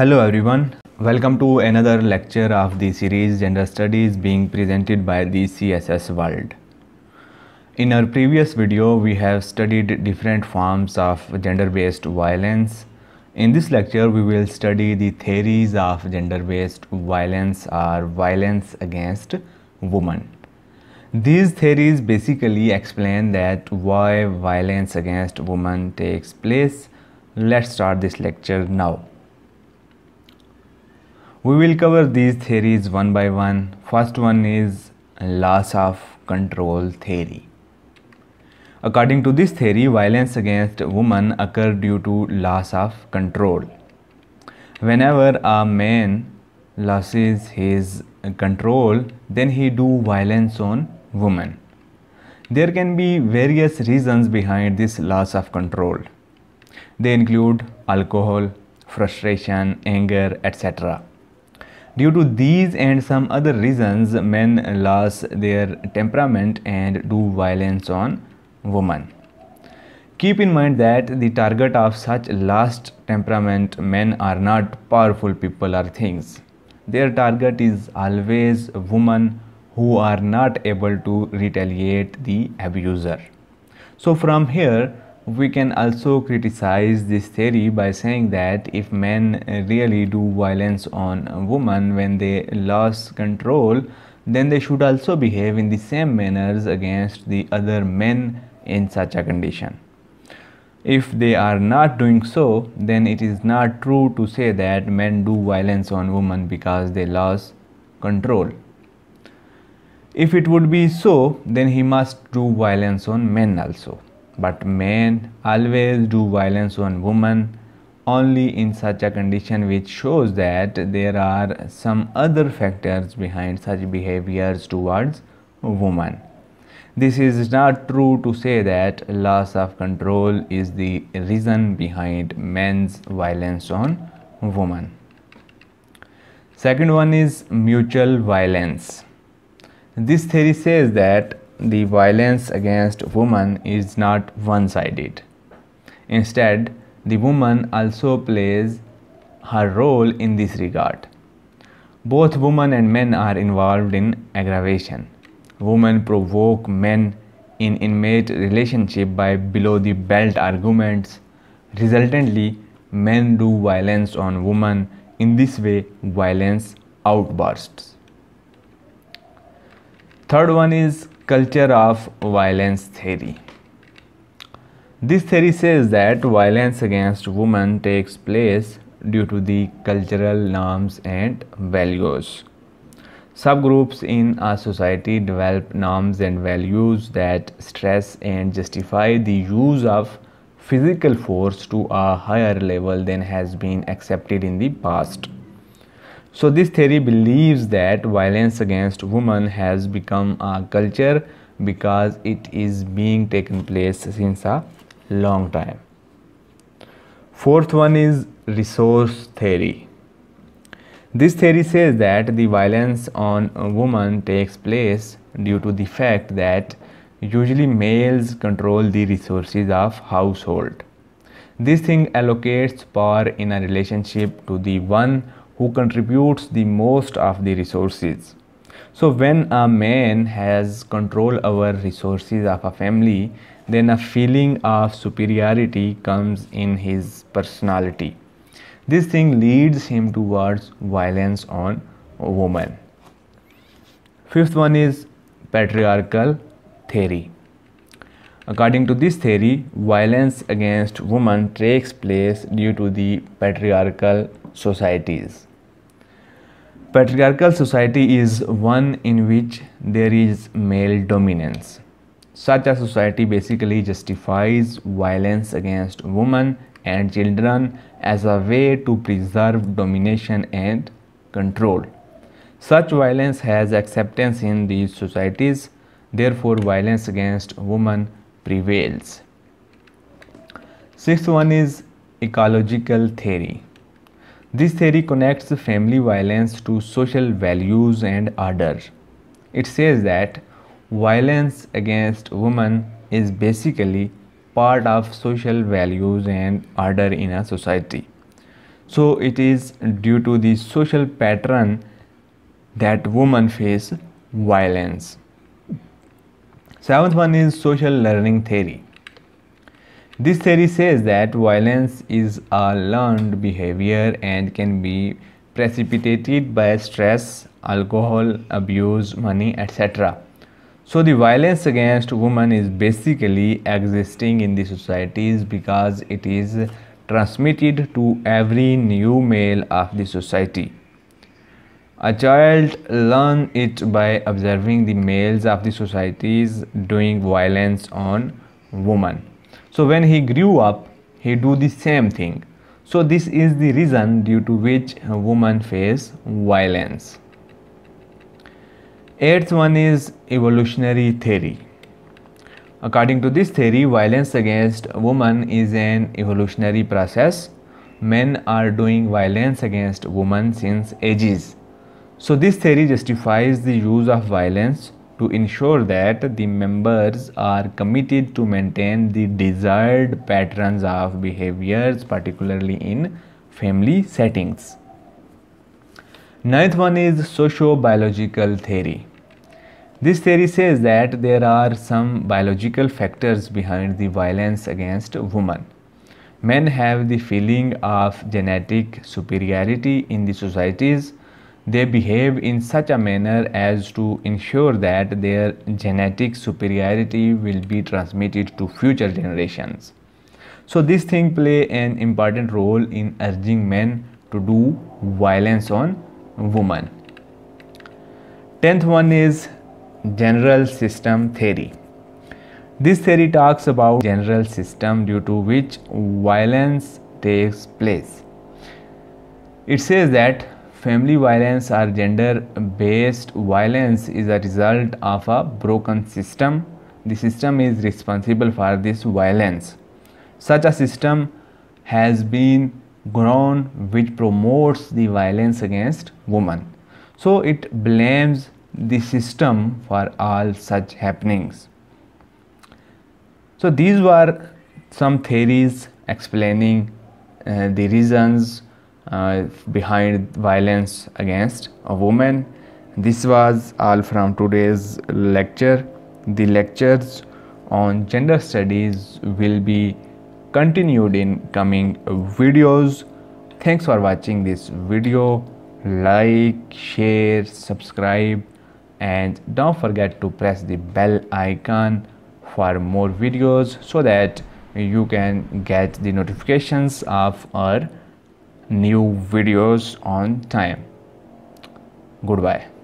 Hello everyone, welcome to another lecture of the series Gender Studies being presented by the CSS World. In our previous video, we have studied different forms of gender-based violence. In this lecture, we will study the theories of gender-based violence or violence against women. These theories basically explain that why violence against women takes place. Let's start this lecture now. We will cover these theories one by one. First one is loss of control theory. According to this theory, violence against women occurred due to loss of control. Whenever a man loses his control, then he do violence on women. There can be various reasons behind this loss of control. They include alcohol, frustration, anger, etc. Due to these and some other reasons, men lose their temperament and do violence on women. Keep in mind that the target of such lost temperament men are not powerful people or things. Their target is always women who are not able to retaliate the abuser. So from here, we can also criticize this theory by saying that if men really do violence on women when they lose control then they should also behave in the same manners against the other men in such a condition if they are not doing so then it is not true to say that men do violence on women because they lose control if it would be so then he must do violence on men also but men always do violence on women only in such a condition which shows that there are some other factors behind such behaviors towards women this is not true to say that loss of control is the reason behind men's violence on women second one is mutual violence this theory says that the violence against women is not one-sided. Instead, the woman also plays her role in this regard. Both women and men are involved in aggravation. Women provoke men in intimate relationship by below the belt arguments. Resultantly, men do violence on women. In this way, violence outbursts. Third one is culture of violence theory. This theory says that violence against women takes place due to the cultural norms and values. Subgroups in a society develop norms and values that stress and justify the use of physical force to a higher level than has been accepted in the past. So this theory believes that violence against women has become a culture because it is being taken place since a long time. Fourth one is resource theory. This theory says that the violence on a woman takes place due to the fact that usually males control the resources of household. This thing allocates power in a relationship to the one who contributes the most of the resources. So when a man has control over resources of a family, then a feeling of superiority comes in his personality. This thing leads him towards violence on women. Fifth one is patriarchal theory. According to this theory, violence against women takes place due to the patriarchal societies. Patriarchal society is one in which there is male dominance. Such a society basically justifies violence against women and children as a way to preserve domination and control. Such violence has acceptance in these societies, therefore, violence against women prevails. Sixth one is ecological theory. This theory connects family violence to social values and order. It says that violence against women is basically part of social values and order in a society. So it is due to the social pattern that women face violence. Seventh one is social learning theory. This theory says that violence is a learned behavior and can be precipitated by stress, alcohol, abuse, money, etc. So the violence against women is basically existing in the societies because it is transmitted to every new male of the society. A child learns it by observing the males of the societies doing violence on women. So when he grew up, he do the same thing. So this is the reason due to which woman face violence. Eighth one is evolutionary theory. According to this theory, violence against woman is an evolutionary process. Men are doing violence against women since ages. So this theory justifies the use of violence to ensure that the members are committed to maintain the desired patterns of behaviors, particularly in family settings. Ninth one is socio-biological theory. This theory says that there are some biological factors behind the violence against women. Men have the feeling of genetic superiority in the societies they behave in such a manner as to ensure that their genetic superiority will be transmitted to future generations. So this thing play an important role in urging men to do violence on women. Tenth one is general system theory. This theory talks about general system due to which violence takes place. It says that Family violence or gender based violence is a result of a broken system. The system is responsible for this violence. Such a system has been grown which promotes the violence against women. So it blames the system for all such happenings. So these were some theories explaining uh, the reasons uh, behind violence against a woman. This was all from today's lecture. The lectures on gender studies will be continued in coming videos. Thanks for watching this video. Like, share, subscribe and don't forget to press the bell icon for more videos so that you can get the notifications of our new videos on time. Goodbye.